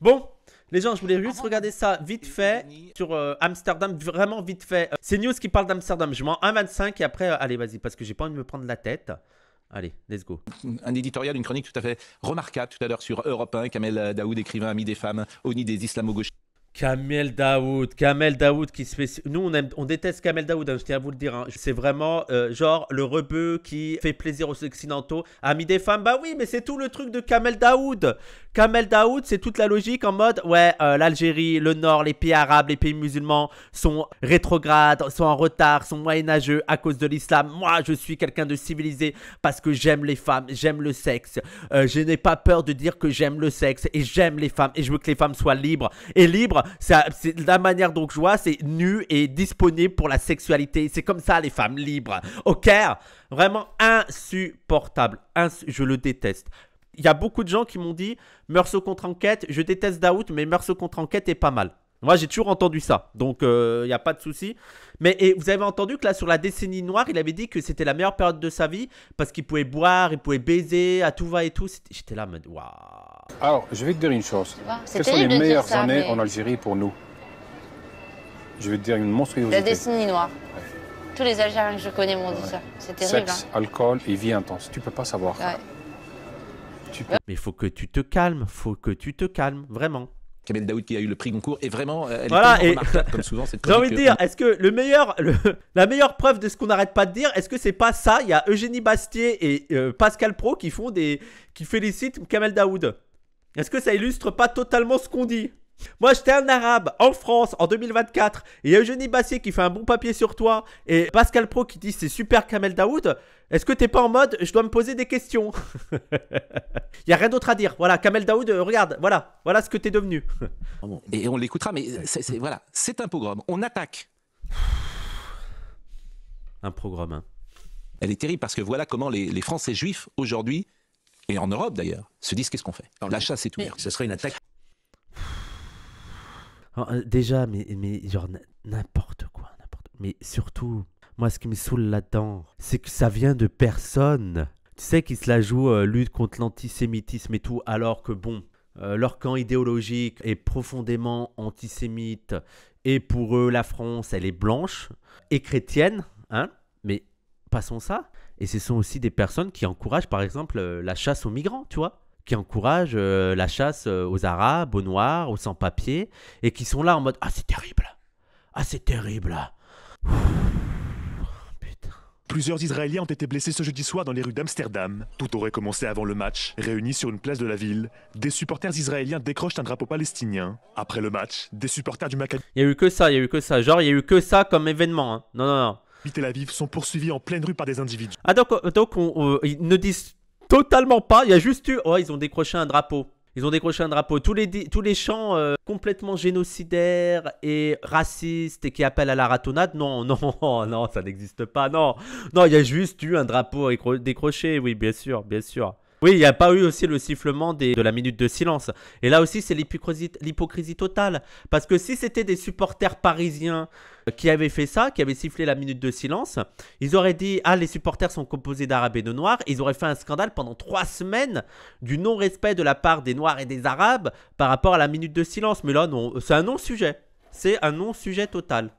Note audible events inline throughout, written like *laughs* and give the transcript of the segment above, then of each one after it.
Bon, les gens, je voulais juste regarder ça vite fait sur euh, Amsterdam, vraiment vite fait. Euh, c'est News qui parle d'Amsterdam. Je mets 1,25 et après, euh, allez, vas-y, parce que j'ai pas envie de me prendre la tête. Allez, let's go. Un éditorial, une chronique tout à fait remarquable tout à l'heure sur Europe 1. Kamel Daoud, écrivain ami des femmes, au nid des islamo-gauchistes. Kamel Daoud, Kamel Daoud qui se fait... Nous, on, on déteste Kamel Daoud, hein, je tiens à vous le dire. Hein. C'est vraiment genre le rebeu qui fait plaisir aux occidentaux. Ami des femmes, bah oui, mais c'est tout le truc de Kamel Daoud. Kamel Daoud, c'est toute la logique en mode ouais, euh, l'Algérie, le Nord, les pays arabes, les pays musulmans sont rétrogrades, sont en retard, sont moyenâgeux à cause de l'islam. Moi, je suis quelqu'un de civilisé parce que j'aime les femmes, j'aime le sexe. Euh, je n'ai pas peur de dire que j'aime le sexe et j'aime les femmes et je veux que les femmes soient libres. Et libre, c'est la manière dont je vois, c'est nu et disponible pour la sexualité. C'est comme ça les femmes libres. Ok, vraiment insupportable. je le déteste il y a beaucoup de gens qui m'ont dit au contre enquête, je déteste Daout, mais au contre enquête est pas mal. Moi, j'ai toujours entendu ça, donc il euh, n'y a pas de souci. Mais vous avez entendu que là, sur la décennie noire, il avait dit que c'était la meilleure période de sa vie parce qu'il pouvait boire, il pouvait baiser, à tout va et tout. J'étais là, mais waouh. Alors, je vais te dire une chose. Bah, Quelles sont les meilleures années en Algérie pour nous Je vais te dire une monstruosité. La décennie noire. Tous les Algériens que je connais m'ont dit ça. C'est terrible. Sexe, hein. alcool et vie intense. Tu peux pas savoir. Mais faut que tu te calmes, faut que tu te calmes, vraiment. Kamel Daoud qui a eu le prix Goncourt est vraiment euh, voilà, et... comme souvent cette *laughs* J'ai envie de dire est-ce que le meilleur la meilleure preuve de ce qu'on n'arrête pas de dire est-ce que c'est pas ça il y a Eugénie Bastier et euh, Pascal Pro qui font des qui félicitent Kamel Daoud. Est-ce que ça illustre pas totalement ce qu'on dit moi, j'étais un arabe en France en 2024. Et il y a Eugénie Bassier qui fait un bon papier sur toi. Et Pascal Pro qui dit c'est super Kamel Daoud. Est-ce que t'es pas en mode je dois me poser des questions *laughs* Il y a rien d'autre à dire. Voilà, Kamel Daoud, euh, regarde, voilà, voilà ce que t'es devenu. *laughs* Ah et on l'écoutera, mais voilà, c'est un pogrom. On attaque. Un pogrom. Hein. Elle est terrible parce que voilà comment les, les Français juifs aujourd'hui, et en Europe d'ailleurs, se disent qu'est-ce qu'on fait. La chasse est ouverte. Ce serait une attaque. Hein, euh, déjà, mais, mais genre n'importe quoi, n'importe Mais surtout, moi ce qui me saoule là-dedans, c'est que ça vient de personne. Tu sais qu'ils se la jouent euh, lutte contre l'antisémitisme et tout, alors que bon, euh, leur camp idéologique est profondément antisémite et pour eux la France elle est blanche et chrétienne, hein Mais passons ça. Et ce sont aussi des personnes qui encouragent par exemple la chasse aux migrants, tu vois qui encouragent euh, la chasse euh, aux Arabes, aux Noirs, aux sans-papiers, et qui sont là en mode Ah, c'est terrible Ah, c'est terrible putain. Plusieurs Israéliens ont été blessés ce jeudi soir dans les rues d'Amsterdam. Tout aurait commencé avant le match. Réunis sur une place de la ville, des supporters israéliens décrochent un drapeau palestinien. Après le match, des supporters du Maccabi. Il y a eu que ça, il y a eu que ça. Genre, il y a eu que ça comme événement. Hein. Non, non, non. Tel Aviv sont poursuivis en pleine rue par des individus. Ah donc, donc on, ils ne disent Totalement pas. Il y a juste eu. Oh, ils ont décroché un drapeau. Ils ont décroché un drapeau. Tous les, tous les chants euh, complètement génocidaires et racistes et qui appellent à la ratonnade, non, *laughs* non, non, ça n'existe pas. Non, non, il y a juste eu un drapeau décroché. Oui, bien sûr, bien sûr. Oui, il n'y a pas eu aussi le sifflement de la minute de silence. Et là aussi, c'est l'hypocrisie totale. Parce que si c'était des supporters parisiens euh, qui avaient fait ça, qui avaient sifflé la minute de silence, ils auraient dit Ah, les supporters sont composés d'arabes et de noirs. Ils auraient fait un scandale pendant trois semaines du non-respect de la part des noirs et des arabes par rapport à la minute de silence. Mais là, non, c'est un non-sujet. C'est un non-sujet total.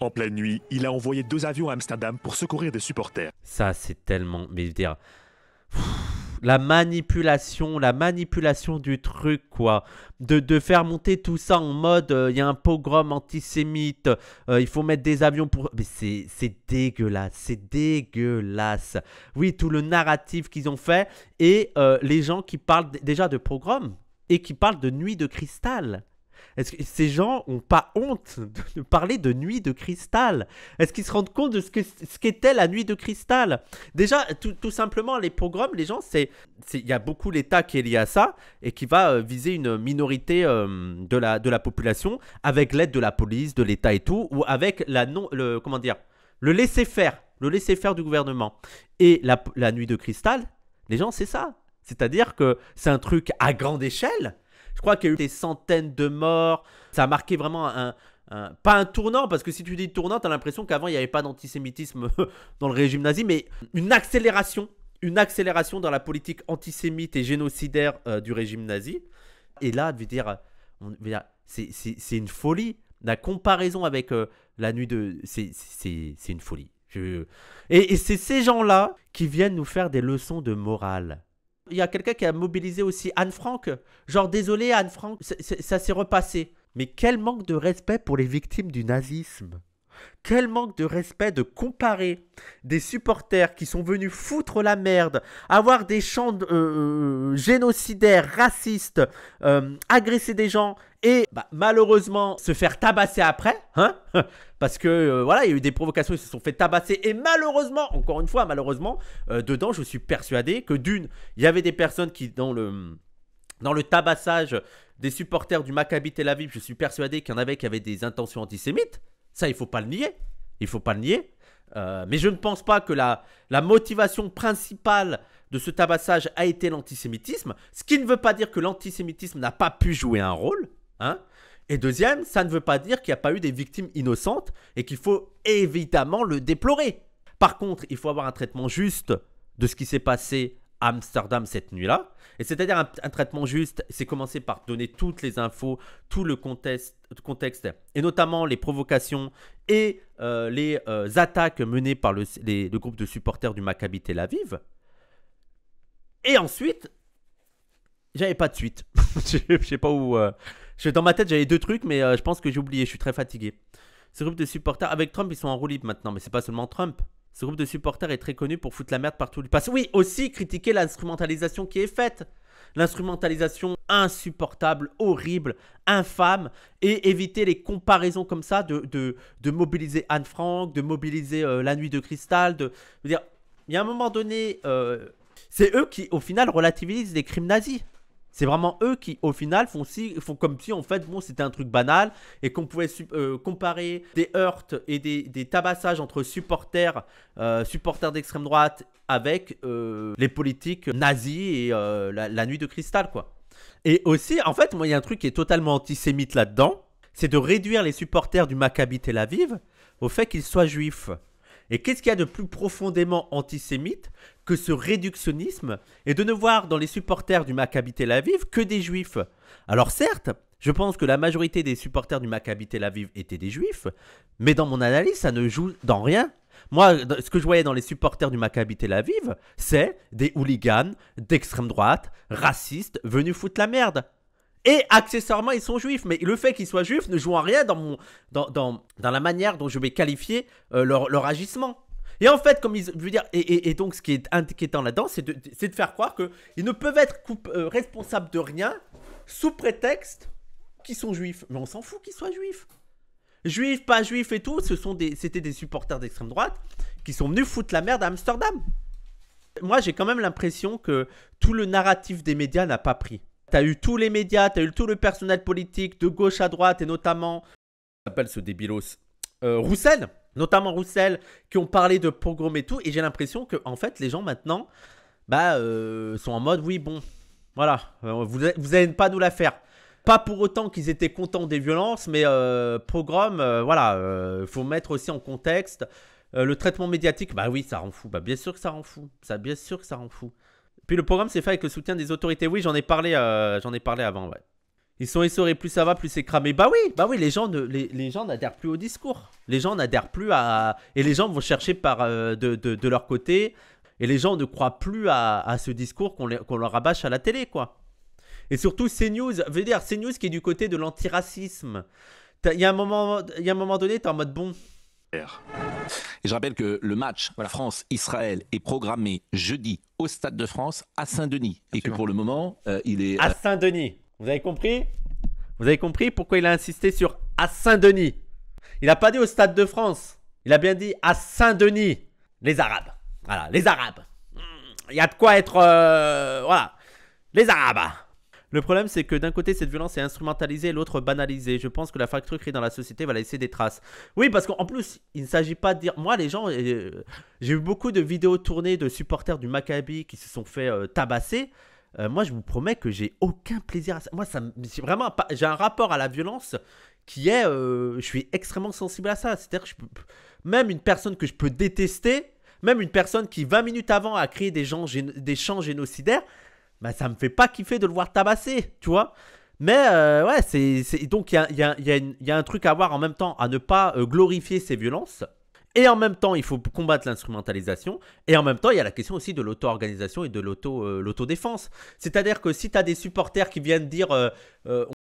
En pleine nuit, il a envoyé deux avions à Amsterdam pour secourir des supporters. Ça, c'est tellement. Mais je veux dire la manipulation, la manipulation du truc, quoi. De, faire monter tout ça en mode, euh, il y a un pogrom antisémite, euh, il faut mettre des avions pour... Mais c'est dégueulasse, c'est dégueulasse. Oui, tout le narratif qu'ils ont fait, et euh, les gens qui parlent déjà de pogrom, et qui parlent de nuit de cristal. Est-ce que ces gens ont pas honte de parler de nuit de cristal Est-ce qu'ils se rendent compte de ce qu'était ce qu'était la nuit de cristal Déjà, tout, simplement, les programmes, les gens, c'est il y a beaucoup l'État qui est lié à ça et qui va euh, viser une minorité euh, de, la, de la population avec l'aide de la police, de l'État et tout, ou avec la non, le comment dire, le laisser faire, le laisser faire du gouvernement. Et la nuit de cristal, les gens, c'est ça. C'est-à-dire que c'est un truc à grande échelle je crois qu'il y a eu des centaines de morts. Ça a marqué vraiment un, pas un tournant, parce que si tu dis tournant, t'as l'impression qu'avant il n'y avait pas d'antisémitisme *laughs* dans le régime nazi, mais une accélération, une accélération dans la politique antisémite et génocidaire euh, du régime nazi. Et là, je dire, dire c'est une folie. La comparaison avec euh, la nuit de. C'est une folie. Et, et c'est ces gens-là qui viennent nous faire des leçons de morale. Il y a quelqu'un qui a mobilisé aussi Anne Frank. Genre, désolé Anne Frank, ça s'est repassé. Mais quel manque de respect pour les victimes du nazisme. Quel manque de respect de comparer des supporters qui sont venus foutre la merde, avoir des chants euh, euh, euh, génocidaires, racistes, agresser des gens, et bah, malheureusement se faire tabasser après, hein *laughs* Parce que euh, voilà, il y a eu des provocations, ils se sont fait tabasser et malheureusement, encore une fois, malheureusement, euh, dedans, je suis persuadé que d'une, il y avait des personnes qui dans le dans le tabassage des supporters du Maccabi Tel Aviv, je suis persuadé qu'il y en avait qui avaient des intentions antisémites. Ça, il faut pas le nier. Il faut pas le nier. Euh, mais je ne pense pas que la, la motivation principale de ce tabassage a été l'antisémitisme, ce qui ne veut pas dire que l'antisémitisme n'a pas pu jouer un rôle, Hein. et deuxième, ça ne veut pas dire qu'il n'y a pas eu des victimes innocentes et qu'il faut évidemment le déplorer. Par contre, il faut avoir un traitement juste de ce qui s'est passé à Amsterdam cette nuit-là. Et c'est-à-dire un, traitement juste, c'est commencer par donner toutes les infos, tout le contexte, et notamment les provocations et euh, les euh, attaques menées par le, groupe de supporters du Maccabi Tel Aviv. Et ensuite, j'avais pas de suite. *laughs* Je sais pas où. Euh, dans ma tête, j'avais deux trucs, mais euh, je pense que j'ai oublié. Je suis très fatigué. Ce groupe de supporters, avec Trump, ils sont en roue libre maintenant, mais c'est pas seulement Trump. Ce groupe de supporters est très connu pour foutre la merde partout Parce Oui, aussi critiquer l'instrumentalisation qui est faite. L'instrumentalisation insupportable, horrible, infâme, et éviter les comparaisons comme ça de, de, mobiliser Anne Frank, de mobiliser euh, La Nuit de Cristal. De, dire, il y a un moment donné, euh, c'est eux qui, au final, relativisent les crimes nazis. C'est vraiment eux qui, au final, font, comme si, en fait, bon, c'était un truc banal et qu'on pouvait euh, comparer des heurts et des, tabassages entre supporters, euh, supporters d'extrême droite avec euh, les politiques nazies et la, nuit de cristal, quoi. Et aussi, en fait, moi, il y a un truc qui est totalement antisémite là-dedans, c'est de réduire les supporters du Maccabi Tel Aviv au fait qu'ils soient juifs. Et qu'est-ce qu'il y a de plus profondément antisémite que ce réductionnisme et de ne voir dans les supporters du Maccabi Tel Aviv que des juifs Alors certes, je pense que la majorité des supporters du Maccabi Tel Aviv étaient des juifs, mais dans mon analyse, ça ne joue dans rien. Moi, ce que je voyais dans les supporters du Maccabi Tel Aviv, c'est des hooligans d'extrême droite, racistes, venus foutre la merde. Et accessoirement, ils sont juifs. Mais le fait qu'ils soient juifs ne joue en rien dans, la manière dont je vais qualifier euh, leur, agissement. Et en fait, comme ils, je dire, et, donc ce qui est inquiétant là-dedans, c'est de, faire croire qu'ils ne peuvent être euh, responsables de rien sous prétexte qu'ils sont juifs. Mais on s'en fout qu'ils soient juifs. Juifs, pas juifs et tout, ce sont des, c'était des supporters d'extrême droite qui sont venus foutre la merde à Amsterdam. Moi, j'ai quand même l'impression que tout le narratif des médias n'a pas pris. T'as eu tous les médias, t'as as eu tout le personnel politique de gauche à droite et notamment, s'appelle ce débilos, euh, Roussel, notamment Roussel, qui ont parlé de pogrom et tout. Et j'ai l'impression que, en fait, les gens maintenant, bah, euh, sont en mode, oui, bon, voilà, euh, vous, vous pas nous la faire. Pas pour autant qu'ils étaient contents des violences, mais euh, pogrom, voilà, il faut mettre aussi en contexte. le traitement médiatique, bah oui, ça rend fou. Bah bien sûr que ça rend fou. Ça, bien sûr que ça rend fou. Puis le programme s'est fait avec le soutien des autorités. Oui, j'en ai parlé, euh, j'en ai parlé avant, ouais. Ils sont essorés, plus ça va, plus c'est cramé. Bah oui, bah oui, les gens, les, gens n'adhèrent plus au discours. Les gens n'adhèrent plus à... Et les gens vont chercher par, euh, de, de, leur côté. Et les gens ne croient plus à, ce discours qu'on, qu'on leur rabâche à la télé, quoi. Et surtout CNews, veut dire news qui est du côté de l'antiracisme. Il y, a un moment, y a un moment donné, t'es en mode bon, et je rappelle que le match France-Israël est programmé jeudi au Stade de France à Saint-Denis. Et que pour le moment, euh, il est... À euh, Saint-Denis. Vous avez compris Vous avez compris pourquoi il a insisté sur à Saint-Denis Il n'a pas dit au Stade de France. Il a bien dit à Saint-Denis. Les Arabes. Voilà, les Arabes. Hmm, il y a de quoi être... Euh, voilà. Les Arabes. Le problème, c'est que d'un côté, cette violence est instrumentalisée et l'autre banalisée. Je pense que la facture créée dans la société va laisser des traces. Oui, parce qu'en plus, il ne s'agit pas de dire. Moi, les gens, euh, j'ai eu beaucoup de vidéos tournées de supporters du Maccabi qui se sont fait euh, tabasser. Euh, moi, je vous promets que j'ai aucun plaisir à ça. Moi, ça, vraiment, j'ai un rapport à la violence qui est, je suis extrêmement sensible à ça. C'est-à-dire que même une personne que je peux détester, même une personne qui 20 minutes avant a créé des, gens, des chants génocidaires, bah, ça me fait pas kiffer de le voir tabasser, tu vois. Mais euh, ouais, c'est donc il y a, y, a, y a, un truc à voir en même temps, à ne pas euh, glorifier ces violences. Et en même temps, il faut combattre l'instrumentalisation. Et en même temps, il y a la question aussi de l'auto-organisation et de euh, l'auto-défense. C'est-à-dire que si tu as des supporters qui viennent dire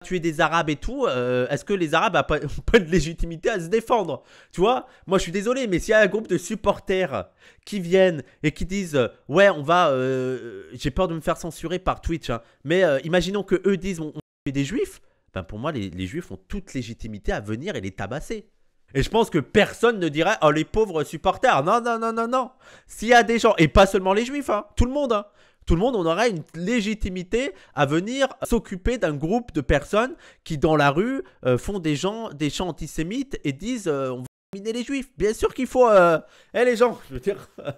tuer des Arabes et tout, euh, est-ce que les Arabes n'ont *laughs* pas, de légitimité à se défendre Tu vois Moi, je suis désolé, mais s'il y a un groupe de supporters qui viennent et qui disent Ouais, on va. Euh, j'ai peur de me faire censurer par Twitch, hein. mais euh, imaginons que eux disent On, va des Juifs. Ben, pour moi, les, Juifs ont toute légitimité à venir et les tabasser. Et je pense que personne ne dirait Oh, les pauvres supporters. Non, non, non, non, non. S'il y a des gens, et pas seulement les Juifs, hein, tout le monde, hein, tout le monde, on aura une légitimité à venir s'occuper d'un groupe de personnes qui, dans la rue, euh, font des, chants antisémites et disent euh, on va éliminer les juifs. Bien sûr qu'il faut. Euh, eh les gens, je veux dire. *laughs*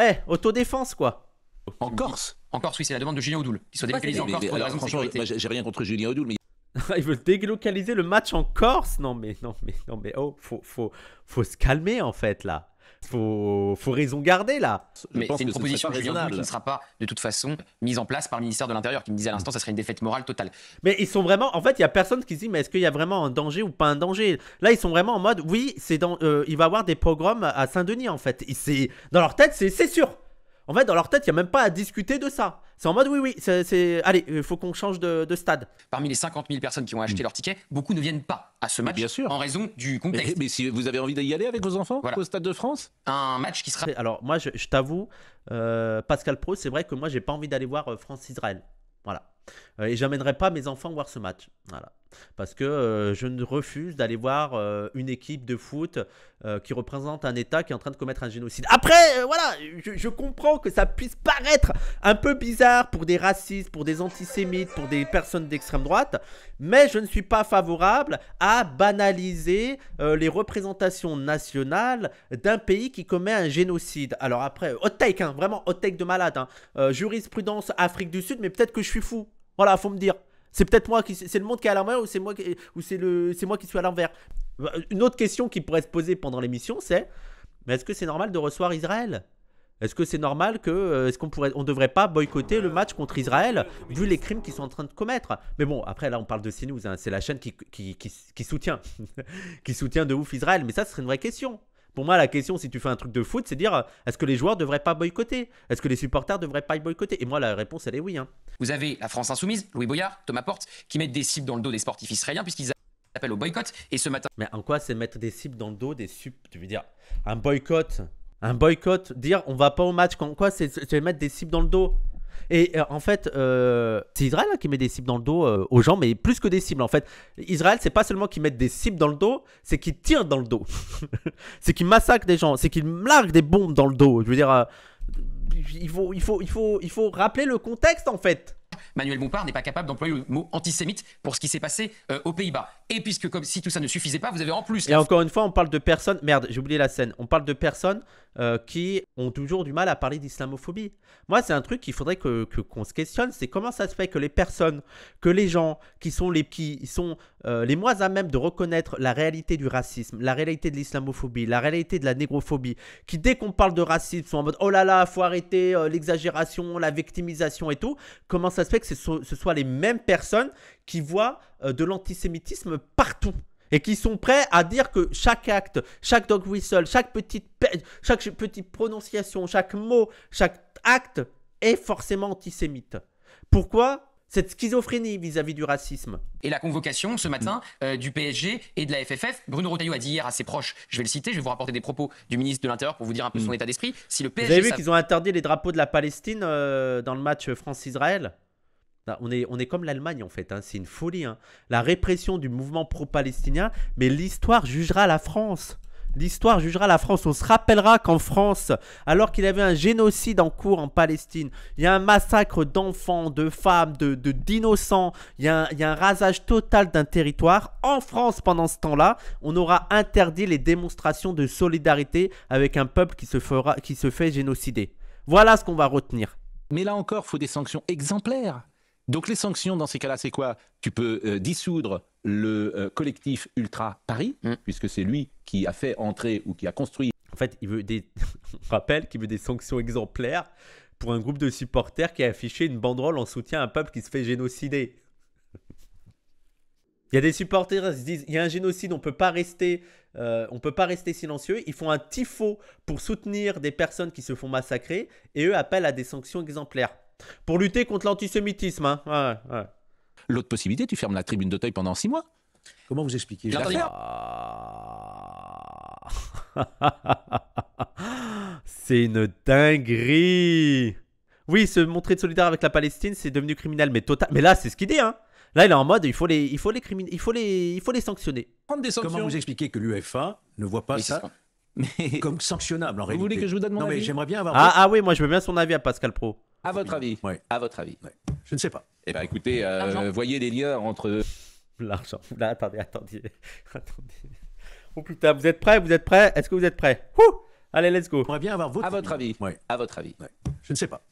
Eh, autodéfense quoi. En Corse En Corse, oui, c'est la demande de Julien Oudoul. Il soit délocalisé franchement, j'ai rien contre Julien Oudoul, mais *laughs* ils délocaliser le match en Corse. Non mais non mais non mais oh, faut faut faut se calmer en fait là faut, faut raison garder là. mais c'est une proposition de qui ne sera pas de toute façon mise en place par le ministère de l'Intérieur, qui me disait à l'instant ça serait une défaite morale totale. Mais ils sont vraiment, en fait, il y a personne qui se dit mais est-ce qu'il y a vraiment un danger ou pas un danger Là, ils sont vraiment en mode oui, c'est dans, euh, il va y avoir des pogroms à Saint-Denis en fait. dans leur tête, c'est sûr. En fait, dans leur tête, il n'y a même pas à discuter de ça. C'est en mode oui, oui, c'est, allez, il faut qu'on change de, stade. Parmi les 50 000 personnes qui ont acheté hmm. leur ticket, beaucoup ne viennent pas à ce match bien sûr. en raison du contexte. Mais, si vous avez envie d'y aller avec vos enfants au Stade de France Un match qui sera. Alors, moi, je, t'avoue, euh, Pascal Pro, c'est vrai que moi, j'ai pas envie d'aller voir euh, France-Israël. Voilà. Euh, et j'amènerai pas mes enfants voir ce match. Voilà. Parce que euh, je ne refuse d'aller voir euh, une équipe de foot euh, qui représente un État qui est en train de commettre un génocide. Après, voilà, je, comprends que ça puisse paraître un peu bizarre pour des racistes, pour des antisémites, pour des personnes d'extrême droite, mais je ne suis pas favorable à banaliser les représentations nationales d'un pays qui commet un génocide. Alors après, hot take, hein, vraiment hot take de malade. Hein. jurisprudence Afrique du Sud, mais peut-être que je suis fou. Voilà, faut me dire. C'est peut-être moi qui. C'est le monde qui est à l'envers ou c'est moi, qui, ou c'est le, c'est moi qui suis à l'envers euh, Une autre question qui pourrait se poser pendant l'émission, c'est mais est-ce que c'est normal de recevoir Israël est-ce que c'est normal que euh, est-ce qu'on pourrait on devrait pas boycotter le match contre Israël vu les crimes qu'ils sont en train de commettre Mais bon, après là on parle de CNews, hein. c'est la chaîne qui qui, qui soutient *laughs* qui soutient de ouf Israël, mais ça ce serait une vraie question. Pour moi, la question, si tu fais un truc de foot, c'est dire euh, est-ce que les joueurs devraient pas boycotter Est-ce que les supporters devraient pas boycotter Et moi, la réponse, elle est oui. Hein. Vous avez la France Insoumise, Louis Boyard, Thomas Porte, qui mettent des cibles dans le dos des sportifs israéliens, puisqu'ils appellent au boycott. Et ce matin. Mais en quoi c'est mettre des cibles dans le dos des sup. Tu veux dire, un boycott Un boycott Dire on va pas au match, en quoi c'est mettre des cibles dans le dos et euh, en fait, euh, c'est Israël hein, qui met des cibles dans le dos euh, aux gens, mais plus que des cibles en fait. Israël, c'est pas seulement qu'ils mettent des cibles dans le dos, c'est qu'ils tirent dans le dos. *laughs* c'est qu'ils massacrent des gens, c'est qu'ils larguent des bombes dans le dos. Je veux dire, il faut rappeler le contexte en fait. Manuel Bompard n'est pas capable d'employer le mot antisémite pour ce qui s'est passé euh, aux Pays-Bas. Et puisque, comme si tout ça ne suffisait pas, vous avez en plus. Et encore une fois, on parle de personnes. Merde, j'ai oublié la scène. On parle de personnes euh, qui ont toujours du mal à parler d'islamophobie. Moi, c'est un truc qu'il faudrait que qu'on se questionne. C'est comment ça se fait que les personnes, que les gens qui sont les qui sont euh, les moins à même de reconnaître la réalité du racisme, la réalité de l'islamophobie, la réalité de la négrophobie, qui dès qu'on parle de racisme sont en mode oh là là, faut arrêter l'exagération, la victimisation et tout. Comment ça se fait que ce, ce soit les mêmes personnes qui voient euh, de l'antisémitisme partout et qui sont prêts à dire que chaque acte, chaque dog whistle, chaque petite, chaque petite prononciation, chaque mot, chaque acte est forcément antisémite. Pourquoi cette schizophrénie vis-à-vis du racisme. Et la convocation ce matin euh, du PSG et de la FFF, Bruno Retailleau a dit hier à ses proches, je vais le citer, je vais vous rapporter des propos du ministre de l'Intérieur pour vous dire un peu mm. son état d'esprit. Si le PSG vous avez vu qu'ils ont interdit les drapeaux de la Palestine euh, dans le match France-Israël bah, on est, on est comme l'Allemagne en fait, hein. c'est une folie. Hein. La répression du mouvement pro-palestinien, mais l'histoire jugera la France. L'histoire jugera la France. On se rappellera qu'en France, alors qu'il y avait un génocide en cours en Palestine, il y a un massacre d'enfants, de femmes, de d'innocents, il, y a un rasage total d'un territoire. En France, pendant ce temps-là, on aura interdit les démonstrations de solidarité avec un peuple qui se, fera, qui se fait génocider. Voilà ce qu'on va retenir. Mais là encore, il faut des sanctions exemplaires. Donc les sanctions dans ces cas-là, c'est quoi Tu peux euh, dissoudre le euh, collectif Ultra Paris, mm. puisque c'est lui qui a fait entrer ou qui a construit. En fait, il veut des... *laughs* rappelle veut des sanctions exemplaires pour un groupe de supporters qui a affiché une banderole en soutien à un peuple qui se fait génocider. Il y a des supporters qui se disent il y a un génocide, on peut pas rester, euh, on peut pas rester silencieux. Ils font un tifo pour soutenir des personnes qui se font massacrer et eux appellent à des sanctions exemplaires. Pour lutter contre l'antisémitisme. Hein. L'autre possibilité, tu fermes la tribune d'Auteuil pendant six mois. Comment vous expliquez ah. *laughs* C'est une dinguerie. Oui, se montrer de solidaire avec la Palestine, c'est devenu criminel, mais total. Mais là, c'est ce qu'il dit, hein. Là, il est en mode, il faut les, il faut les, crimin... il faut les, il faut les sanctionner. Comment vous expliquez que l'UFA ne voit pas ça comme sanctionnable vous voulez que je vous donne mon non, avis mais j'aimerais bien avoir. Ah, ah oui, moi je veux bien son avis à Pascal Pro. À votre avis Oui. À votre avis Je ne sais pas. Eh bien, écoutez, euh, voyez les liens entre. L'argent. Là, attendez, attendez. *laughs* attendez. Oh putain, vous êtes prêts Vous êtes prêts Est-ce que vous êtes prêts Allez, let's go. On va bien avoir votre. À votre avis, Oui. À votre avis. Je ne sais pas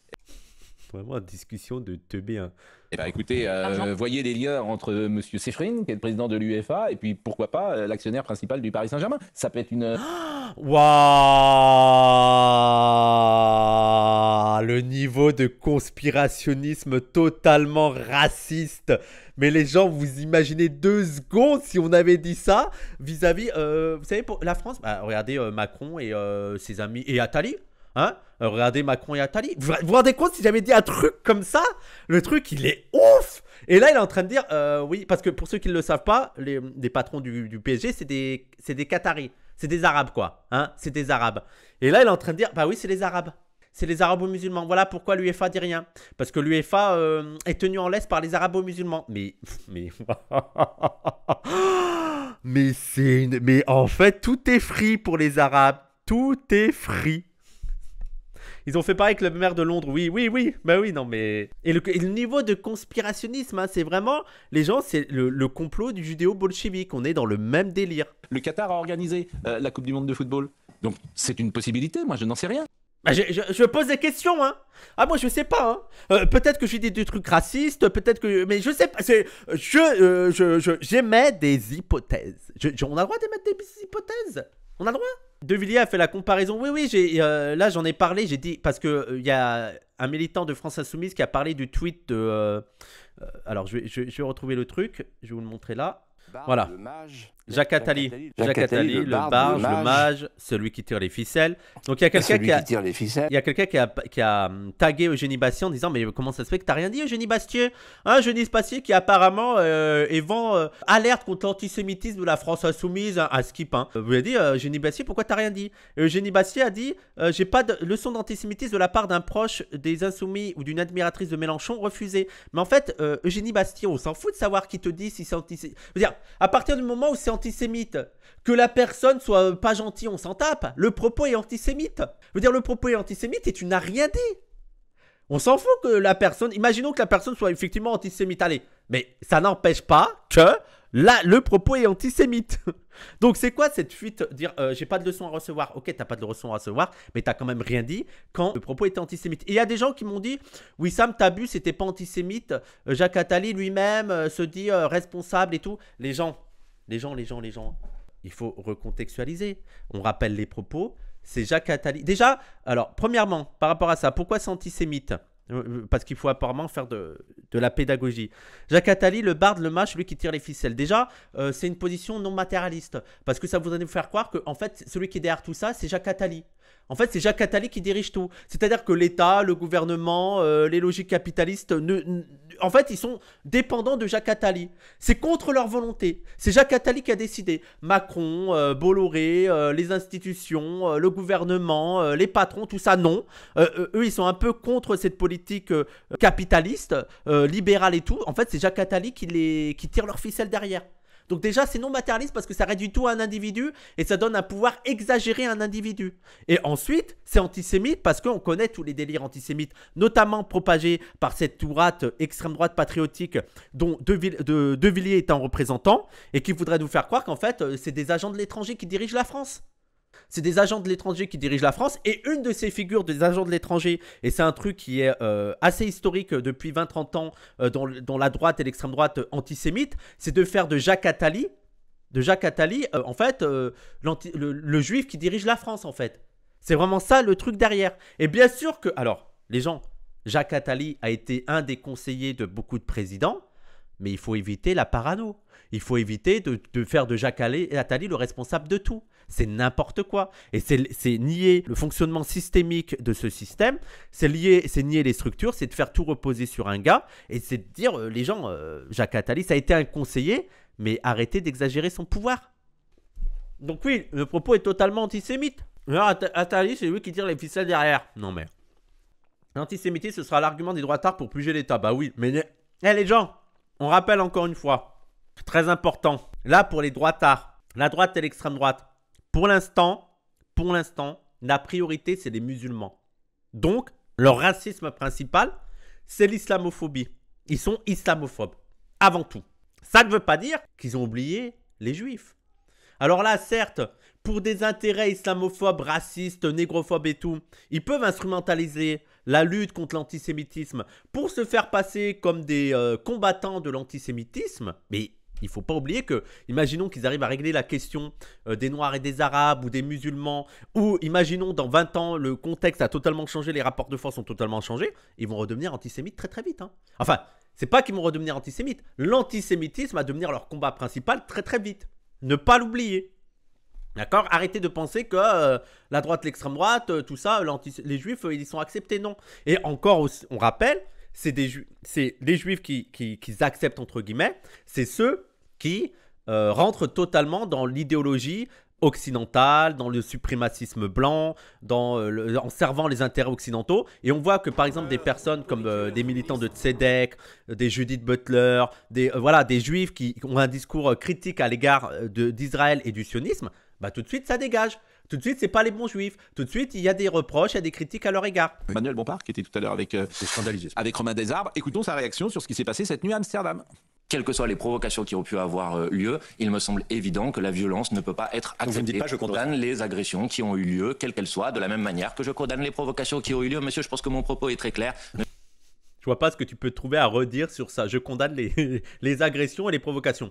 vraiment discussion de teubé. Hein. Eh ben, écoutez, euh, voyez les liens entre euh, Monsieur Sefrin, qui est le président de l'UEFA, et puis pourquoi pas euh, l'actionnaire principal du Paris Saint-Germain. Ça peut être une. *gasps* Waouh Le niveau de conspirationnisme totalement raciste. Mais les gens, vous imaginez deux secondes si on avait dit ça vis-à-vis, vous savez, pour la France. Bah, regardez Macron et ses amis et Attali. Hein? Euh, regardez Macron et Attali. Vous vous rendez compte si j'avais dit un truc comme ça Le truc, il est ouf Et là, il est en train de dire, euh, oui, parce que pour ceux qui ne le savent pas, les, patrons du, PSG, c'est des, c'est des Qataris. C'est des Arabes, quoi. Hein c'est des Arabes. Et là, il est en train de dire, bah oui, c'est les Arabes. C'est les Arabo-musulmans. Voilà pourquoi l'UEFA dit rien. Parce que l'UEFA euh, est tenue en laisse par les Arabo-musulmans. Mais. *laughs* Mais. *laughs* mais c'est. Mais en fait, tout est free pour les Arabes. Tout est free. Ils ont fait pareil avec le maire de Londres. Oui, oui, oui. Bah oui, non, mais. Et le, niveau de conspirationnisme, hein, c'est vraiment. Les gens, c'est le, complot du judéo-bolchevique. On est dans le même délire. Le Qatar a organisé euh, la Coupe du Monde de football. Donc, c'est une possibilité. Moi, je n'en sais rien. Bah, je, pose des questions, hein. Ah, moi, je sais pas, hein. Euh, peut-être que j'ai dit des trucs racistes, peut-être que. Mais je sais pas. C'est, je, euh, je, j'émets des hypothèses. on a le droit d'émettre des hypothèses On a le droit de Villiers a fait la comparaison. Oui, oui, j'ai, euh, là j'en ai parlé. J'ai dit parce que euh, il y a un militant de France Insoumise qui a parlé du tweet de. Euh, alors je vais, retrouver le truc. Je vais vous le montrer là. voilà. Jacques Attali. Jacques Attali, le, barge, le mage, celui qui tire les ficelles. Donc il y a quelqu'un qui, a... Hum, tagué Eugénie Bastier en disant Mais comment ça se fait que t'as rien dit, Eugénie Bastier hein, Eugénie Bastier qui apparemment euh, est euh, alerte contre l'antisémitisme de la France insoumise hein, à Skip. Hein. Vous avez dit euh, Eugénie Bastier, pourquoi t'as rien dit Eugénie Bastier a dit euh, J'ai pas de leçon d'antisémitisme de la part d'un proche des insoumis ou d'une admiratrice de Mélenchon refusée. Mais en fait, Eugénie Bastien on s'en fout de savoir qui te dit si c'est veux dire, à partir du moment où c'est antisémite. Que la personne soit euh, pas gentille, on s'en tape. Le propos est antisémite. Je dire, le propos est antisémite et tu n'as rien dit. On s'en fout que la personne. Imaginons que la personne soit effectivement antisémite. Allez, mais ça n'empêche pas que là, le propos est antisémite. *laughs* Donc, c'est quoi cette fuite Dire euh, j'ai pas de leçon à recevoir. Ok, t'as pas de leçon à recevoir, mais t'as quand même rien dit quand le propos était antisémite. il y a des gens qui m'ont dit oui, Sam, t'as bu, c'était pas antisémite. Euh, Jacques Attali lui-même se dit responsable et tout. Les gens, les gens, les gens, les gens. Il faut recontextualiser. On rappelle les propos. C'est Jacques Attali. Déjà, alors, premièrement, par rapport à ça, pourquoi c'est antisémite euh, euh, parce qu'il faut apparemment faire de, la pédagogie. Jacques Attali, le barde, le mâche, lui qui tire les ficelles. Déjà, euh, c'est une position non matérialiste, parce que ça voudrait nous faire croire que, en fait, celui qui est derrière tout ça, c'est Jacques Attali. En fait, c'est Jacques Attali qui dirige tout. C'est-à-dire que l'État, le gouvernement, euh, les logiques capitalistes, ne, en fait, ils sont dépendants de Jacques Attali. C'est contre leur volonté. C'est Jacques Attali qui a décidé. Macron, euh, Bolloré, euh, les institutions, le gouvernement, les patrons, tout ça, non. eux, ils sont un peu contre cette politique capitaliste, libérale et tout. En fait, c'est Jacques Attali qui, les, qui tire leur ficelle derrière. Donc déjà, c'est non matérialiste parce que ça réduit tout à un individu et ça donne un pouvoir exagéré à un individu. Et ensuite, c'est antisémite parce qu'on connaît tous les délires antisémites, notamment propagés par cette tourate euh, extrême droite patriotique dont Devilliers de, Villiers est un représentant et qui voudrait nous faire croire qu'en fait, euh, c'est des agents de l'étranger qui dirigent la France. C'est des agents de l'étranger qui dirigent la France. Et une de ces figures des agents de l'étranger, et c'est un truc qui est euh, assez historique euh, depuis 20-30 ans euh, dans, la droite et l'extrême droite antisémite, c'est de faire de Jacques Attali, de Jacques Attali en fait, le, le juif qui dirige la France, en fait. C'est vraiment ça le truc derrière. Et bien sûr que, alors, les gens, Jacques Attali a été un des conseillers de beaucoup de présidents, mais il faut éviter la parano. Il faut éviter de, faire de Jacques Attali le responsable de tout. C'est n'importe quoi. Et c'est nier le fonctionnement systémique de ce système, c'est nier les structures, c'est de faire tout reposer sur un gars, et c'est de dire, euh, les gens, euh, Jacques Attali, ça a été un conseiller, mais arrêtez d'exagérer son pouvoir. Donc oui, le propos est totalement antisémite. Attali, c'est lui qui tire les ficelles derrière. Non mais... L'antisémitisme, ce sera l'argument des d'art pour puger l'État. Bah oui, mais... Eh les gens, on rappelle encore une fois, Très important. Là, pour les droitards, la droite et l'extrême droite, pour l'instant, pour l'instant, la priorité, c'est les musulmans. Donc, leur racisme principal, c'est l'islamophobie. Ils sont islamophobes, avant tout. Ça ne veut pas dire qu'ils ont oublié les juifs. Alors là, certes, pour des intérêts islamophobes, racistes, négrophobes et tout, ils peuvent instrumentaliser la lutte contre l'antisémitisme pour se faire passer comme des euh, combattants de l'antisémitisme, mais il faut pas oublier que, imaginons qu'ils arrivent à régler la question euh, des Noirs et des Arabes ou des musulmans, ou imaginons dans 20 ans le contexte a totalement changé, les rapports de force ont totalement changé, ils vont redevenir antisémites très très vite. Hein. Enfin, c'est pas qu'ils vont redevenir antisémites, l'antisémitisme va devenir leur combat principal très très vite. Ne pas l'oublier. D'accord Arrêtez de penser que euh, la droite, l'extrême droite, euh, tout ça, les juifs, ils sont acceptés. Non. Et encore, on rappelle, c'est des les juifs qui, qui, acceptent, entre guillemets, c'est ceux qui euh, rentrent totalement dans l'idéologie occidentale, dans le suprémacisme blanc, dans euh, en servant les intérêts occidentaux. Et on voit que par exemple des personnes comme euh, des militants de Tzedek, des Judith Butler, des, voilà, des juifs qui ont un discours critique à l'égard d'Israël et du sionisme, bah, tout de suite ça dégage. Tout de suite, c'est pas les bons juifs. Tout de suite, il y a des reproches, il y a des critiques à leur égard. Manuel Bompard, qui était tout à l'heure avec, euh, scandalisé. avec Romain Desarbes. écoutons sa réaction sur ce qui s'est passé cette nuit à Amsterdam. Quelles que soient les provocations qui ont pu avoir euh, lieu, il me semble évident que la violence ne peut pas être acceptée. ne dites pas, je condamne les agressions qui ont eu lieu, quelles qu'elles soient, de la même manière que je condamne les provocations qui ont eu lieu. Monsieur, je pense que mon propos est très clair. Je vois pas ce que tu peux trouver à redire sur ça. Je condamne les, *laughs* les agressions et les provocations.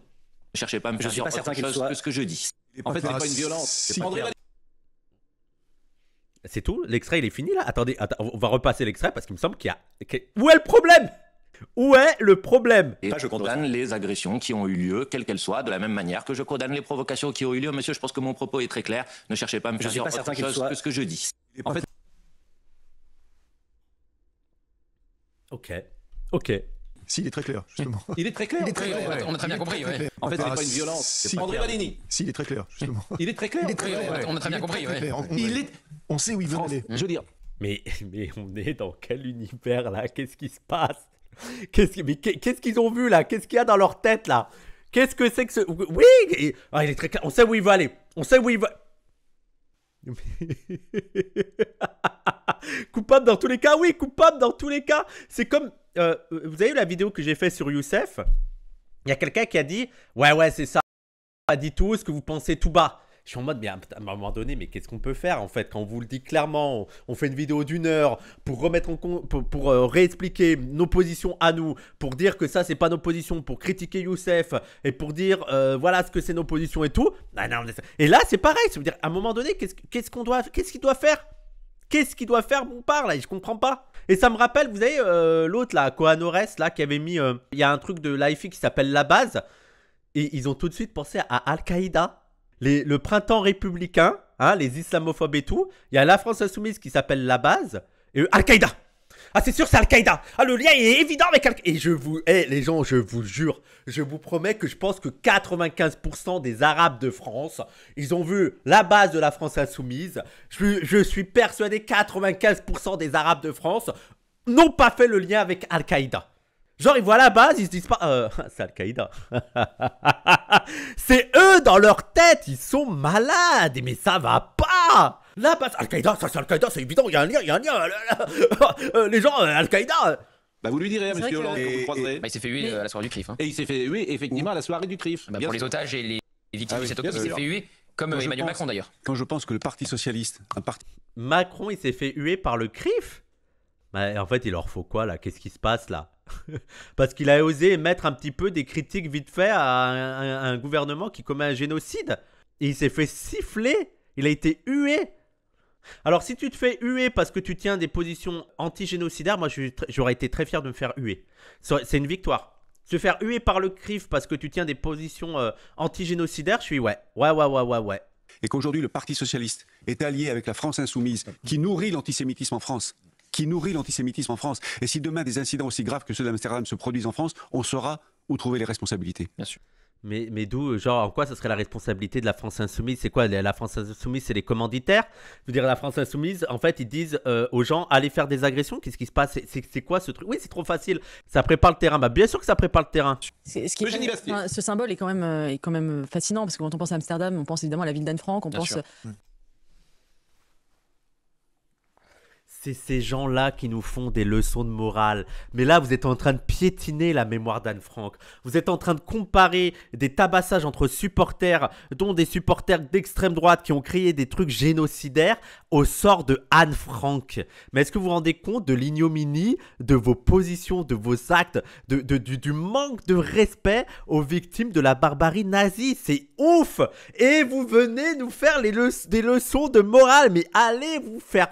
Ne cherchez pas à me faire dire pas certain soit... ce que je dis. En fait, c'est pas une violence. Si. C'est tout L'extrait, il est fini là Attendez, on va repasser l'extrait parce qu'il me semble qu'il y a. Où est le problème où est le problème Et je condamne les agressions qui ont eu lieu, quelles qu'elles soient, de la même manière que je condamne les provocations qui ont eu lieu. Monsieur, je pense que mon propos est très clair. Ne cherchez pas à me faire que ce que je dis. Ok. Ok. Si, il est très clair, justement. *laughs* Il est très clair. On a très bien compris. Ouais. En fait, ce n'est pas une violence. Ah, si, André Balini. Si, il est très clair, justement. *laughs* Il est très clair. On a très bien compris. Il est. On sait où il veut aller. Je veux dire. Mais, mais on est dans quel univers là Qu'est-ce qui se passe Qu'est-ce qu'est-ce qu'ils ont vu là Qu'est-ce qu'il y a dans leur tête là Qu'est-ce que c'est que ce Oui, ah, il est très clair. On sait où il veut aller. On sait où il veut... *laughs* coupable dans tous les cas. Oui, coupable dans tous les cas. C'est comme euh, euh, vous avez vu la vidéo que j'ai fait sur Youssef Il y a quelqu'un qui a dit Ouais, ouais, c'est ça. Pas dit tout ce que vous pensez tout bas. Je suis en mode, bien à un moment donné, mais qu'est-ce qu'on peut faire en fait Quand on vous le dit clairement, on fait une vidéo d'une heure pour remettre en compte, pour, euh, réexpliquer nos positions à nous, pour dire que ça c'est pas nos positions, pour critiquer Youssef et pour dire voilà ce que c'est nos positions et tout. Ah et là c'est pareil, ça veut dire à un moment donné, qu'est-ce qu'on doit, qu'est-ce qu'il doit faire qu'est-ce qu'il doit faire Bon, part là Je comprends pas. Et ça me rappelle, vous avez euh, l'autre là, Kohanores là, qui avait mis. Euh, il y a un truc de l'IFI qui s'appelle La Base. Et ils ont tout de suite pensé à Al-Qaïda. Le printemps républicain, hein, les islamophobes et tout. Il y a la France Insoumise qui s'appelle La Base. Et Al-Qaïda ah, c'est sûr, c'est Al-Qaïda. Ah, le lien est évident avec Al-Qaïda. Et je vous, eh, les gens, je vous jure, je vous promets que je pense que 95% des Arabes de France, ils ont vu la base de la France insoumise. Je, suis persuadé 95% des Arabes de France n'ont pas fait le lien avec Al-Qaïda. Genre, ils voient la base, ils se disent pas, euh, *laughs* c'est Al-Qaïda. *laughs* c'est eux dans leur tête, ils sont malades, mais ça va pas. Là, passe Al-Qaïda, ça c'est Al-Qaïda, c'est évident, il y a un lien, il y a un lien. Euh, les gens, euh, Al-Qaïda. Euh. Bah vous lui direz, hein, monsieur Hollande, que... vous croiserez. Bah, il s'est fait huer à la soirée du CRIF. Hein. Et il s'est fait huer, effectivement, à la soirée du CRIF. Bah, pour les otages et les, victimes ah de cet octobre, il s'est fait huer, comme Emmanuel Macron d'ailleurs. Quand je pense que le Parti Socialiste, un parti. Macron, il s'est fait huer par le CRIF bah, En fait, il leur faut quoi là Qu'est-ce qui se passe là *laughs* Parce qu'il a osé mettre un petit peu des critiques vite fait à un, à un gouvernement qui commet un génocide. Et il s'est fait siffler, il a été hué alors si tu te fais huer parce que tu tiens des positions anti-génocidaires, moi j'aurais été très fier de me faire huer. C'est une victoire. Se faire huer par le CRIF parce que tu tiens des positions euh, anti-génocidaires, je suis ouais, ouais, ouais, ouais, ouais, ouais. Et qu'aujourd'hui le Parti socialiste est allié avec la France insoumise, qui nourrit l'antisémitisme en France qui nourrit l'antisémitisme en France. Et si demain des incidents aussi graves que ceux d'Amsterdam se produisent en France, on saura où trouver les responsabilités. Bien sûr. Mais, mais d'où, genre, en quoi ce serait la responsabilité de la France Insoumise C'est quoi La France Insoumise, c'est les commanditaires Je veux dire, la France Insoumise, en fait, ils disent euh, aux gens, allez faire des agressions, qu'est-ce qui se passe C'est quoi ce truc Oui, c'est trop facile, ça prépare le terrain. Bah, bien sûr que ça prépare le terrain. Ce, symbole est quand, même, euh, est quand même euh, fascinant, parce que quand on pense à Amsterdam, on pense évidemment à la ville d'Anne Frank, on pense. Mm. c'est ces gens-là qui nous font des leçons de morale. Mais là, vous êtes en train de piétiner la mémoire d'Anne Frank. Vous êtes en train de comparer des tabassages entre supporters, dont des supporters d'extrême droite qui ont créé des trucs génocidaires, au sort de Anne Frank. Mais est-ce que vous vous rendez compte de l'ignominie, de vos positions, de vos actes, de, du, manque de respect aux victimes de la barbarie nazie C'est ouf Et vous venez nous faire des leçons de morale, mais allez vous faire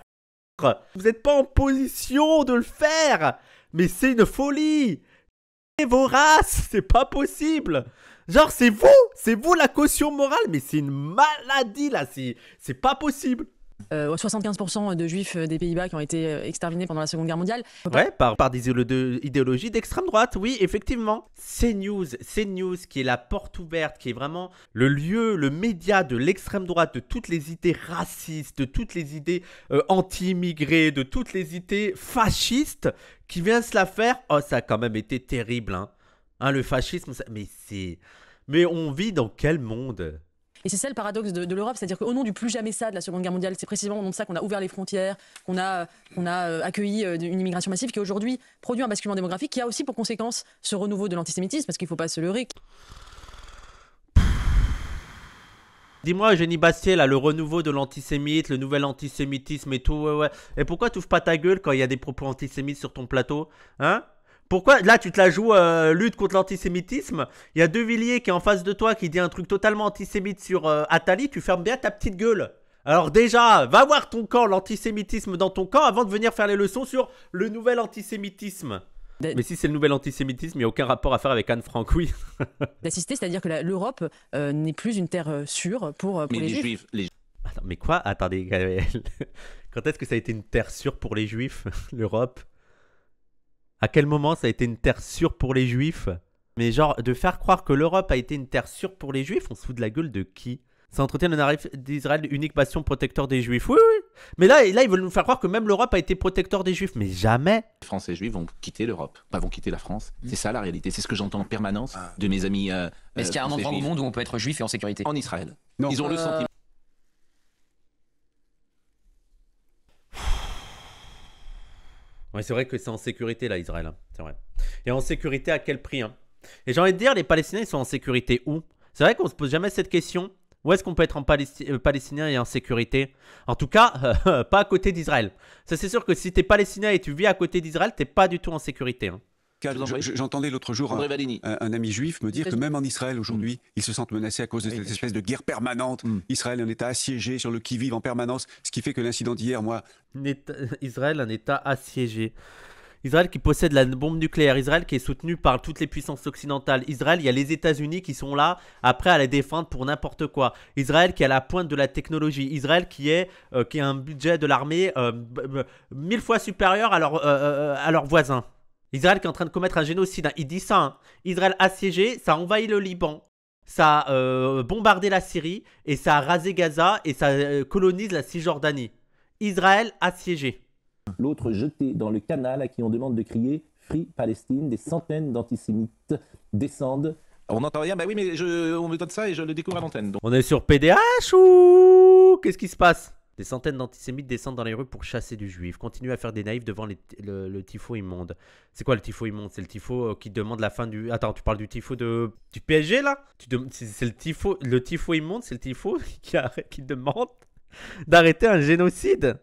vous n'êtes pas en position de le faire Mais c'est une folie Et vos races C'est pas possible Genre, c'est vous C'est vous la caution morale Mais c'est une maladie, là C'est pas possible 75% euh, de juifs euh, des Pays-Bas qui ont été euh, exterminés pendant la Seconde Guerre mondiale. Ouais, par, par des idéologies d'extrême droite, oui, effectivement. CNews, CNews qui est la porte ouverte, qui est vraiment le lieu, le média de l'extrême droite, de toutes les idées racistes, de toutes les idées anti-immigrées, de toutes les idées fascistes, qui viennent se la faire. Oh, ça a quand même été terrible, hein. hein le fascisme, mais c'est... Mais on vit dans quel monde et c'est ça le paradoxe de, l'Europe, c'est-à-dire qu'au nom du plus jamais ça de la Seconde Guerre mondiale, c'est précisément au nom de ça qu'on a ouvert les frontières, qu'on a, a euh, accueilli euh, une immigration massive qui aujourd'hui produit un basculement démographique qui a aussi pour conséquence ce renouveau de l'antisémitisme, parce qu'il ne faut pas se leurrer. Dis-moi, Génie Bastier, le renouveau de l'antisémite, le nouvel antisémitisme et tout, ouais, Et pourquoi tu ouvres pas ta gueule quand il y a des propos antisémites sur ton plateau Hein pourquoi Là, tu te la joues euh, lutte contre l'antisémitisme. Il y a deux Villiers qui est en face de toi qui dit un truc totalement antisémite sur euh, Athalie. Tu fermes bien ta petite gueule. Alors déjà, va voir ton camp, l'antisémitisme dans ton camp, avant de venir faire les leçons sur le nouvel antisémitisme. Mais si c'est le nouvel antisémitisme, il n'y a aucun rapport à faire avec Anne Frank, oui. *laughs* D'assister, c'est-à-dire que l'Europe euh, n'est plus une terre sûre pour, les, juifs. Ah mais quoi Attendez, Gabriel. *laughs* Quand est-ce que ça a été une terre sûre pour les juifs, *laughs* l'Europe à quel moment ça a été une terre sûre pour les juifs Mais genre, de faire croire que l'Europe a été une terre sûre pour les juifs, on se fout de la gueule de qui Ça entretient le narratif d'Israël, unique bastion protecteur des juifs. Oui, oui Mais là, là, ils veulent nous faire croire que même l'Europe a été protecteur des juifs, mais jamais Les Français juifs vont quitter l'Europe, pas vont quitter la France. Mmh. C'est ça la réalité, c'est ce que j'entends en permanence ah. de mes amis. Euh, est-ce qu'il y a un euh, endroit au monde où on peut être juif et en sécurité En Israël. Ils ont le sentiment. Euh, Ouais, c'est vrai que c'est en sécurité là, Israël. Hein. C'est vrai. Et en sécurité à quel prix hein? Et j'ai envie de dire, les Palestiniens ils sont en sécurité où C'est vrai qu'on se pose jamais cette question. Où est-ce qu'on peut être en euh, palestinien et en sécurité En tout cas, *laughs* pas à côté d'Israël. Ça c'est sûr que si t'es palestinien et tu vis à côté d'Israël, t'es pas du tout en sécurité. Hein. J'entendais l'autre jour un, ami juif me dire que même en Israël aujourd'hui, mm. ils se sentent menacés à cause de cette espèce de guerre permanente. Mm. Israël est un État assiégé sur le qui-vive en permanence, ce qui fait que l'incident d'hier, moi. Israël, un État assiégé. Israël qui possède la bombe nucléaire, Israël qui est soutenu par toutes les puissances occidentales, Israël, il y a les États-Unis qui sont là, après à la défendre pour n'importe quoi, Israël qui est à la pointe de la technologie, Israël qui est euh, qui a un budget de l'armée euh, mille fois supérieur à leur euh, à leurs voisins. Israël qui est en train de commettre un génocide. Hein. Il dit ça. Hein. Israël assiégé, ça a envahi le Liban. Ça a euh, bombardé la Syrie et ça a rasé Gaza et ça euh, colonise la Cisjordanie. Israël assiégé. L'autre jeté dans le canal à qui on demande de crier Free Palestine. Des centaines d'antisémites descendent. On n'entend rien, bah oui, mais on me donne ça et je le découvre à l'antenne. On est sur PDH ou qu'est-ce qui se passe des centaines d'antisémites descendent dans les rues pour chasser du juif, Continue à faire des naïfs devant le, typho immonde. C'est quoi le tifo immonde C'est le tifo euh, qui demande la fin du. Attends, tu parles du typho de du PSG là C'est le typho le tifo immonde, c'est le tifo *laughs* qui, qui demande d'arrêter un génocide.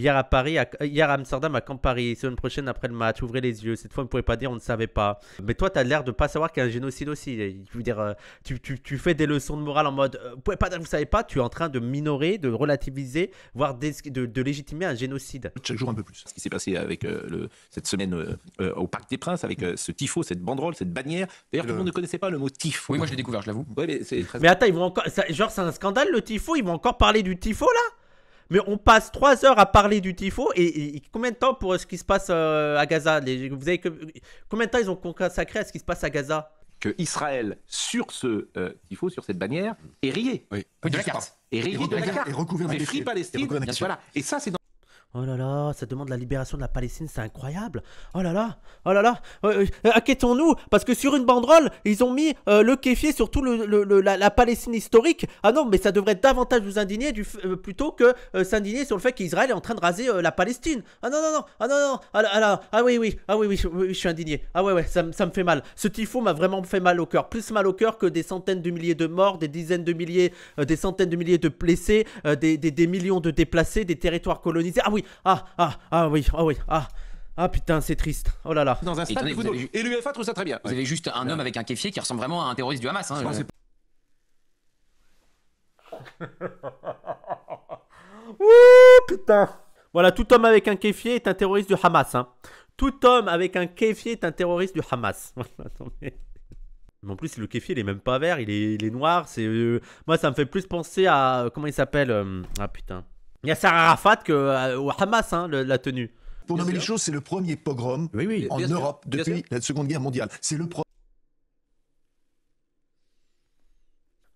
Hier à Paris, hier à Amsterdam, à Camp Paris, semaine prochaine après le match, ouvrez les yeux. Cette fois, on ne pouvait pas dire on ne savait pas. Mais toi, tu as l'air de pas savoir qu'il y a un génocide aussi. veux dire, euh, tu, fais des leçons de morale en mode euh, vous ne pas vous savez pas, tu es en train de minorer, de relativiser, voire de, légitimer un génocide. Chaque jour un peu plus. Ce qui s'est passé avec euh, le, cette semaine au Parc des Princes, avec ce tifo, cette banderole, cette bannière. D'ailleurs, tout le monde ne connaissait pas le mot tifo. Oui, moi je l'ai découvert, je l'avoue. mais, attends, ils vont encore. genre, c'est un scandale le tifo, ils vont encore parler du tifo là mais on passe trois heures à parler du tifo et, combien de temps pour euh, ce qui se passe euh, à Gaza vous avez Combien de temps ils ont consacré à ce qui se passe à Gaza Que Israël, sur ce euh, tifo, sur cette bannière, est rié. oui. de la Est de la carte. Et recouvert de Voilà. Et ça, c'est Oh là là, ça demande la libération de la Palestine, c'est incroyable. Oh là là, oh là là, euh, euh, euh, inquiétons-nous, parce que sur une banderole, ils ont mis le kéfier sur tout le, la, Palestine historique. Ah non, mais ça devrait davantage vous indigner du, plutôt que s'indigner sur le fait qu'Israël est en train de raser la Palestine. Ah non, non, non, ah non, non, ah, ah, ah oui, oui, ah oui, oui je, suis indigné. Ah ouais, ouais, ça, ça me fait mal. Ce typhon m'a vraiment fait mal au cœur, plus mal au cœur que des centaines de milliers de morts, des dizaines de milliers, des centaines de milliers de blessés, des, des, des millions de déplacés, des territoires colonisés. Ah oui, ah, ah, ah oui, ah oui, ah. Ah putain, c'est triste. Oh là là. Dans un stade de Et l'UFA trouve ça très bien. Vous avez juste un homme avec un kéfier qui ressemble vraiment à un terroriste du Hamas. Hein, euh. Ouh putain. Voilà, tout homme avec un kéfier est un terroriste du Hamas. Hein. Tout homme avec un kéfier est un terroriste du Hamas. *laughs* *laughs* mais... en plus, le kéfier, il est même pas vert, il est, il est noir. C'est, euh, moi, ça me fait plus penser à comment il s'appelle. Euh, ah putain. Il y a Sarah Rafat euh, au Hamas, hein, la tenue. Pour nommer les choses, c'est le premier pogrom en Europe depuis la Seconde Guerre mondiale. C'est le premier.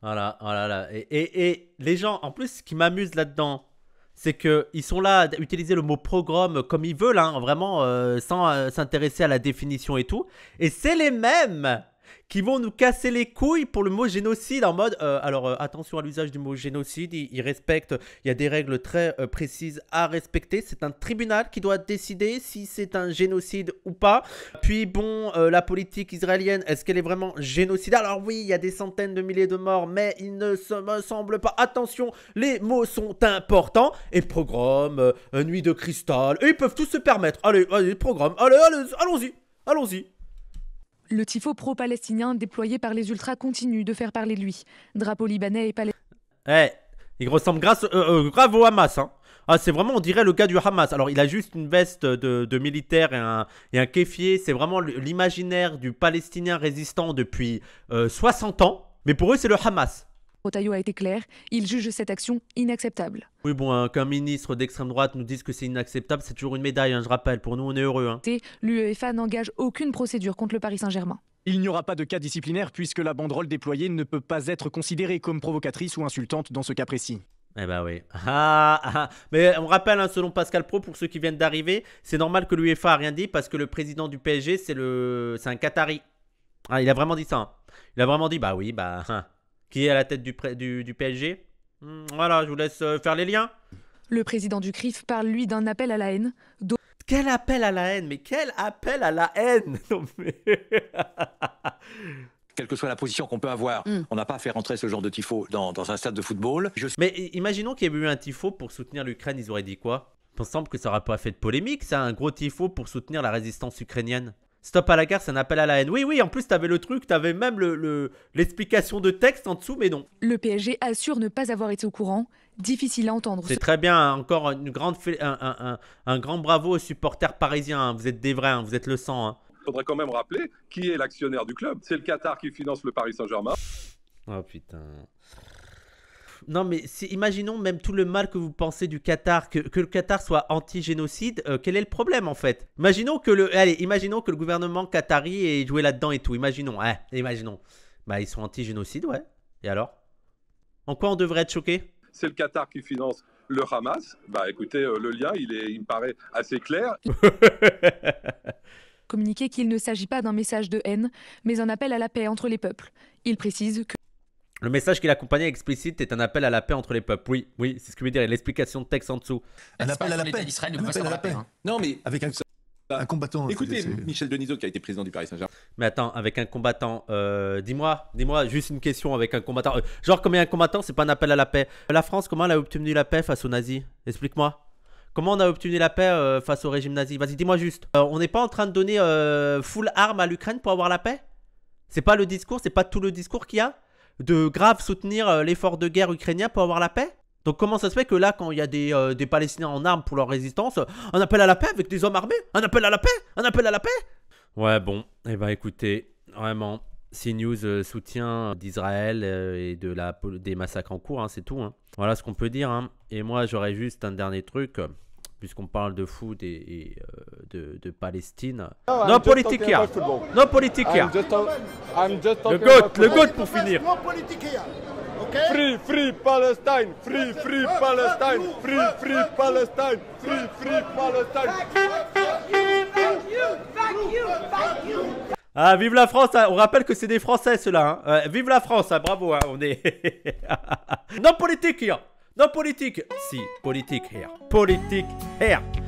Voilà, voilà, là. Et, les gens, en plus, ce qui m'amuse là-dedans, c'est qu'ils sont là à utiliser le mot pogrom comme ils veulent, hein, vraiment, euh, sans euh, s'intéresser à la définition et tout. Et c'est les mêmes qui vont nous casser les couilles pour le mot génocide en mode euh, alors euh, attention à l'usage du mot génocide, il respecte, il y a des règles très euh, précises à respecter, c'est un tribunal qui doit décider si c'est un génocide ou pas. Puis bon, la politique israélienne, est-ce qu'elle est vraiment génocide Alors oui, il y a des centaines de milliers de morts, mais il ne me semble pas. Attention, les mots sont importants et programme, nuit de cristal, et ils peuvent tous se permettre. Allez, allez, programme, allez, allez allons-y. Allons-y, le tifo pro-palestinien déployé par les ultras continue de faire parler de lui. Drapeau libanais et palestinien. Eh, il ressemble grâce, euh, euh, grave au Hamas. Hein. Ah, c'est vraiment, on dirait le gars du Hamas. Alors, il a juste une veste de, militaire et un, et C'est vraiment l'imaginaire du Palestinien résistant depuis 60 euh, ans. Mais pour eux, c'est le Hamas. Rotaillot a été clair, il juge cette action inacceptable. Oui, bon, hein, qu'un ministre d'extrême droite nous dise que c'est inacceptable, c'est toujours une médaille, hein, je rappelle. Pour nous, on est heureux. Hein. L'UEFA n'engage aucune procédure contre le Paris Saint-Germain. Il n'y aura pas de cas disciplinaire puisque la banderole déployée ne peut pas être considérée comme provocatrice ou insultante dans ce cas précis. Eh ben oui. Ah, ah, ah. Mais on rappelle, hein, selon Pascal Pro, pour ceux qui viennent d'arriver, c'est normal que l'UEFA a rien dit parce que le président du PSG, c'est le, c'est un Qatari. Ah, il a vraiment dit ça. Il a vraiment dit, bah oui, bah qui est à la tête du, du, PSG. Hmm, voilà, je vous laisse euh, faire les liens. Le président du CRIF parle, lui, d'un appel à la haine. Quel appel à la haine Mais quel appel à la haine *laughs* *laughs* Quelle que soit la position qu'on peut avoir, hmm. on n'a pas fait rentrer ce genre de tifo dans, un stade de football. Mais imaginons qu'il y ait eu un tifo pour soutenir l'Ukraine, ils auraient dit quoi Il semble que ça n'aurait pas fait de polémique, C'est un gros tifo pour soutenir la résistance ukrainienne. Stop à la guerre, c'est un appel à la haine. Oui, oui, en plus, t'avais le truc, t'avais même l'explication le, de texte en dessous, mais non. Le PSG assure ne pas avoir été au courant. Difficile à entendre. C'est très bien, encore une grande, un, grand bravo aux supporters parisiens. Hein. Vous êtes des vrais, hein, vous êtes le sang. Il hein. Faudrait quand même rappeler qui est l'actionnaire du club. C'est le Qatar qui finance le Paris Saint-Germain. Oh putain. Non, mais si, imaginons même tout le mal que vous pensez du Qatar, que, le Qatar soit anti-génocide, euh, quel est le problème en fait Imaginons que le, imaginons que le gouvernement qatari ait joué là-dedans et tout. Imaginons, hein, imaginons. Bah, ils sont anti-génocide, ouais. Et alors En quoi on devrait être choqué C'est le Qatar qui finance le Hamas. Bah, écoutez, euh, le lien, il, est, il me paraît assez clair. *laughs* Communiquer qu'il ne s'agit pas d'un message de haine, mais un appel à la paix entre les peuples. Il précise que le message qui l'accompagnait explicite est un appel à la paix entre les peuples. Oui, oui, c'est ce que veut dire l'explication de texte en dessous. Un appel à la paix. un appel à la paix. Hein. Non, mais avec un, bah, combattant. Écoutez, Michel Denisot qui a été président du Paris Saint-Germain. Mais attends, avec un combattant, euh, dis-moi, dis-moi juste une question avec un combattant. Euh, genre, comme il y a un combattant, c'est pas un appel à la paix. La France, comment elle a obtenu la paix face aux nazis Explique-moi. Comment on a obtenu la paix euh, face au régime nazi Vas-y, dis-moi juste. on n'est pas en train de donner full arme à l'Ukraine pour avoir la paix C'est pas le discours, c'est pas tout le discours qu'il y a de grave soutenir euh, l'effort de guerre ukrainien pour avoir la paix donc comment ça se fait que là, quand il y a des, euh, Palestiniens en armes pour leur résistance, un appel à la paix avec des hommes armés Un appel à la paix Un appel à la paix Ouais, bon, et eh ben écoutez, vraiment, CNews soutient euh, soutien d'Israël et de la, des massacres en cours, hein, c'est tout. Hein. Voilà ce qu'on peut dire. Hein. Et moi, j'aurais juste un dernier truc puisqu'on parle de foot et, de, Palestine. Non politique y'a. Non politique le GOAT, le GOAT pour finir. politique. okay? Free, free Palestine, free, free Palestine, free, free Palestine, free, free Palestine. Ah, vive la France On rappelle que c'est des Français, ceux-là. vive la France, bravo, on est... non politique, non politique! Si, politique here. Politique here!